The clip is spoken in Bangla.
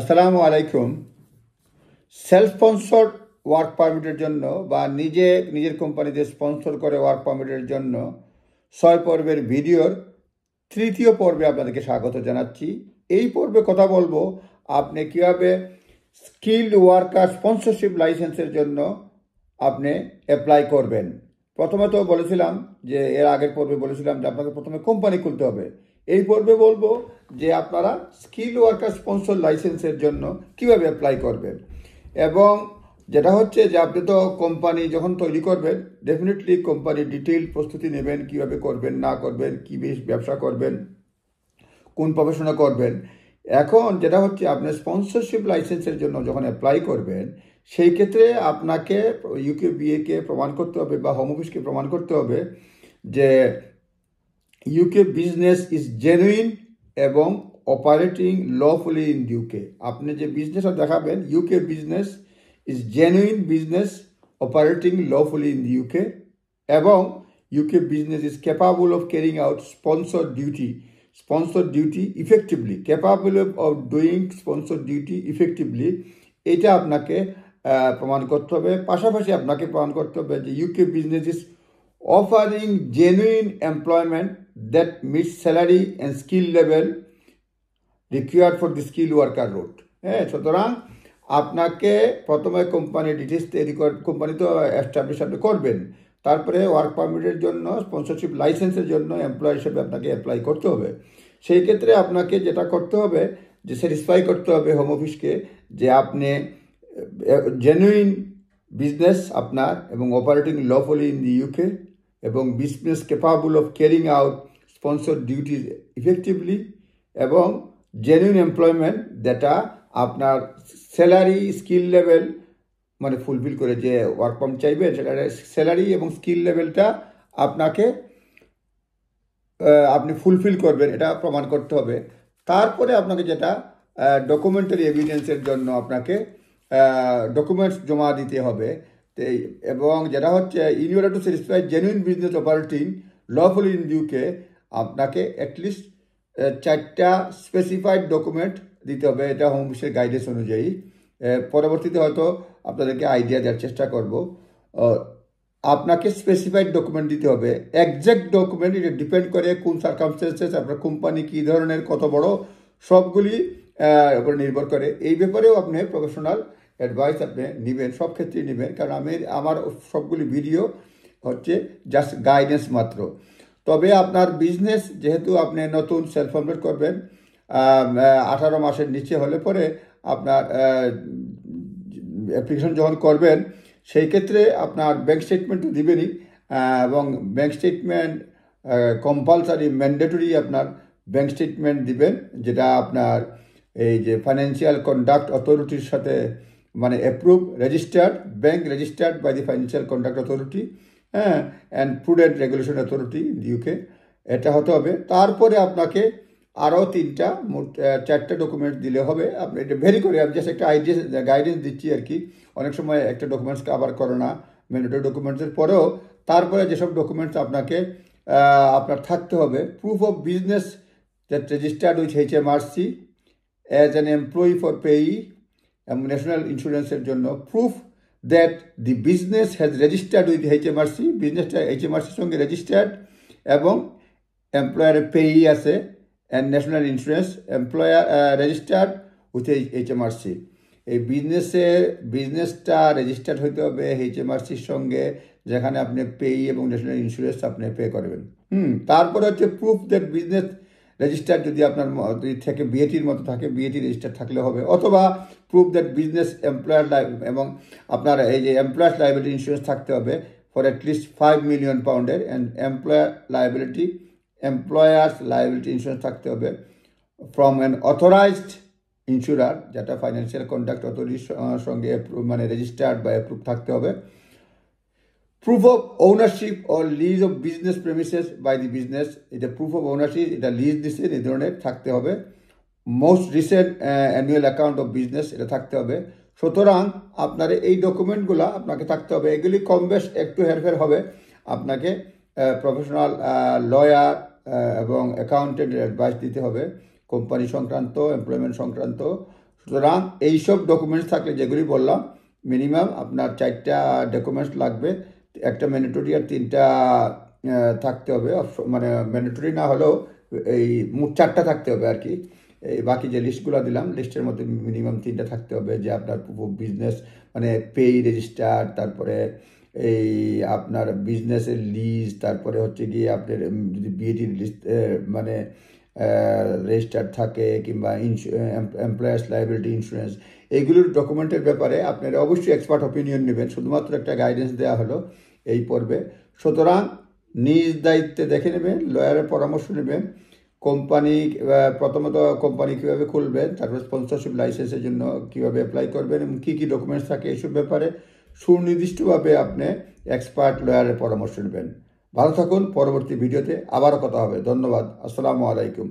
আসসালামু আলাইকুম সেলফ স্পন্সর ওয়ার্ক পারমিটের জন্য বা নিজে নিজের কোম্পানিতে স্পন্সর করে ওয়ার্ক পারমিটের জন্য ছয় পর্বের ভিডিওর তৃতীয় পর্বে আপনাদেরকে স্বাগত জানাচ্ছি এই পর্বে কথা বলবো আপনি কীভাবে স্কিল্ড ওয়ার্কার স্পন্সরশিপ লাইসেন্সের জন্য আপনি অ্যাপ্লাই করবেন প্রথমে তো বলেছিলাম যে এর আগের পর্বে বলেছিলাম যে আপনাকে প্রথমে কোম্পানি খুলতে হবে এই পর্বে বলবো যে আপনারা স্কিল ওয়ার্কার স্পন্সর লাইসেন্সের জন্য কিভাবে অ্যাপ্লাই করবেন এবং যেটা হচ্ছে যে আপনি তো কোম্পানি যখন তৈরি করবেন ডেফিনেটলি কোম্পানির ডিটেইল প্রস্তুতি নেবেন কিভাবে করবেন না করবেন কী বেশ ব্যবসা করবেন কোন প্রফেশনে করবেন এখন যেটা হচ্ছে আপনার স্পন্সরশিপ লাইসেন্সের জন্য যখন অ্যাপ্লাই করবেন সেই ক্ষেত্রে আপনাকে ইউকে কে প্রমাণ করতে হবে বা হোম অফিসকে প্রমাণ করতে হবে যে ইউকে বিজনেস ইজ জেনুইন এবং অপারেটিং লফুলি ইন ইউকে আপনি যে বিজনেসটা দেখাবেন UK business is genuine business operating lawfully in UK এবং UK business is capable of carrying out sponsor duty sponsor duty effectively capable of doing sponsor duty effectively এটা আপনাকে প্রমাণ করতে হবে পাশাপাশি আপনাকে প্রমাণ করতে হবে যে UK business is offering genuine employment that meets salary and skill level required for the skill worker role হ্যাঁ সুতরাং আপনাকে প্রথমে কোম্পানি ডিটেলস তৈরি কোম্পানি তো এস্টাবলিশ আপনি করবেন তারপরে ওয়ার্ক পারমিটের জন্য স্পন্সরশিপ লাইসেন্সের জন্য এমপ্লয় হিসেবে আপনাকে অ্যাপ্লাই করতে হবে সেই ক্ষেত্রে আপনাকে যেটা করতে হবে যে স্যাটিসফাই করতে হবে হোম অফিসকে যে আপনি জেনুইন বিজনেস আপনার এবং operating lawfully in the UK এবং business capable of carrying out sponsor duties effectively এবং জেনুইন এমপ্লয়মেন্ট যেটা আপনার স্যালারি স্কিল লেভেল মানে ফুলফিল করে যে ওয়ার্ক ফর্ম চাইবে সেটা স্যালারি এবং স্কিল লেভেলটা আপনাকে আপনি ফুলফিল করবেন এটা প্রমাণ করতে হবে তারপরে আপনাকে যেটা ডকুমেন্টারি এভিডেন্সের জন্য আপনাকে ডকুমেন্টস জমা দিতে হবে এবং যেটা হচ্ছে in your to satisfy genuine business operating lawful in UK আপনাকে অ্যাটলিস্ট চারটা স্পেসিফাইড ডকুমেন্ট দিতে হবে এটা হোম অফিসের গাইডেন্স অনুযায়ী পরবর্তীতে হয়তো আপনাদেরকে আইডিয়া দেওয়ার চেষ্টা করব আপনাকে স্পেসিফাইড ডকুমেন্ট দিতে হবে একজ্যাক্ট ডকুমেন্ট এটা ডিপেন্ড করে কোন সার্কামস্টেন্সেস আপনার কোম্পানি কী ধরনের কত বড় সবগুলি উপরে নির্ভর করে এই ব্যাপারেও আপনি প্রফেশনাল অ্যাডভাইস আপনি নেবেন সব ক্ষেত্রেই নেবেন কারণ আমি আমার সবগুলি ভিডিও হচ্ছে জাস্ট গাইডেন্স মাত্র তবে আপনার বিজনেস যেহেতু আপনি নতুন সেলফ এমপ্লয়েড করবেন আঠারো মাসের নিচে হলে পরে আপনার অ্যাপ্লিকেশন যখন করবেন সেই ক্ষেত্রে আপনার ব্যাঙ্ক স্টেটমেন্ট তো দিবেনই এবং ব্যাংক স্টেটমেন্ট কম্পালসারি ম্যান্ডেটরি আপনার ব্যাঙ্ক স্টেটমেন্ট দিবেন যেটা আপনার এই যে ফাইন্যান্সিয়াল কন্ডাক্ট অথরিটির সাথে মানে approve registered bank registered by the financial conduct authority হ্যাঁ and prudent regulation authority UK এটা হতে হবে তারপরে আপনাকে আরও তিনটা চারটা ডকুমেন্টস দিলে হবে আপনি এটা ভেরি করে আমি জাস্ট একটা আইডিয়া গাইডেন্স দিচ্ছি আর কি অনেক সময় একটা ডকুমেন্টস কাভার করে না ম্যান্ডেটরি ডকুমেন্টসের পরেও তারপরে যেসব ডকুমেন্টস আপনাকে আপনার থাকতে হবে proof of business that registered with H M R C as an employee for pay national ইন্স্যুরেন্সের জন্য proof that the business has registered with H HMRC বিজনেসটা এইচ আরসির সঙ্গে রেজিস্টার্ড এবং এমপ্লয়ারের পেই আছে and national insurance employer registered with HMRC এই বিজনেসে বিজনেসটা রেজিস্টার্ড হইতে হবে এইচ এইচএমআরসির সঙ্গে যেখানে আপনি পেই এবং ন্যাশনাল ইন্স্যুরেন্স আপনি পে করবেন হুম তারপরে হচ্ছে প্রুফ দ্যাট বিজনেস রেজিস্টার যদি আপনার থেকে বিএটির মতো থাকে বিএটি রেজিস্টার থাকলে হবে অথবা প্রুফ দ্যাট বিজনেস এমপ্লয়ার এবং আপনার এই যে এমপ্লয়ার লাইবিলিটি ইন্স্যুরেন্স থাকতে হবে ফর অ্যাটলিস্ট ফাইভ মিলিয়ন পাউন্ডের and employer liability employers liability insurance থাকতে হবে ফ্রম অ্যান অথরাইজড ইন্স্যুরার যেটা ফাইন্যান্সিয়াল কন্ডাক্ট অথরিটির সঙ্গে মানে রেজিস্টার্ড বা অ্যাপ্রুভ থাকতে হবে proof of ownership or lease of business premises by the business এটা proof of ownership এটা লিজ দিচ্ছে এই ধরনের থাকতে হবে most recent annual account of business এটা থাকতে হবে সুতরাং আপনার এই ডকুমেন্টগুলো আপনাকে থাকতে হবে এগুলি কম বেশ একটু হেরফের হবে আপনাকে professional uh, lawyer uh, uh, এবং অ্যাকাউন্টেন্ট অ্যাডভাইস দিতে হবে কোম্পানি সংক্রান্ত এমপ্লয়মেন্ট সংক্রান্ত সুতরাং এইসব ডকুমেন্টস থাকলে যেগুলি বললাম মিনিমাম আপনার চারটা ডকুমেন্টস লাগবে একটা ম্যান্ডেটরি আর তিনটা থাকতে হবে মানে ম্যান্ডেটরি না হলেও এই মোট চারটা থাকতে হবে আর কি এই বাকি যে লিস্টগুলো দিলাম লিস্টের মধ্যে মিনিমাম তিনটা থাকতে হবে যে আপনার বিজনেস মানে পেই রেজিস্টার তারপরে এই আপনার বিজনেসের লিজ তারপরে হচ্ছে গিয়ে আপনার যদি বিএডির লিস্ট মানে রেজিস্টার থাকে কিংবা এমপ্লয়ার্স লাইবিলিটি ইন্স্যুরেন্স এইগুলোর ডকুমেন্টের ব্যাপারে আপনারা অবশ্যই এক্সপার্ট অপিনিয়ন নেবেন শুধুমাত্র একটা গাইডেন্স দেওয়া হলো এই পর্বে সুতরাং নিজ দায়িত্বে দেখে নেবেন লয়ারের পরামর্শ নেবেন কোম্পানি প্রথমত কোম্পানি কীভাবে খুলবেন তারপর স্পন্সরশিপ লাইসেন্সের জন্য কীভাবে অ্যাপ্লাই করবেন এবং কী কী ডকুমেন্টস থাকে এসব ব্যাপারে সুনির্দিষ্টভাবে আপনি এক্সপার্ট লয়ারের পরামর্শ নেবেন ভালো থাকুন পরবর্তী ভিডিওতে আবারও কথা হবে ধন্যবাদ আসসালামু আলাইকুম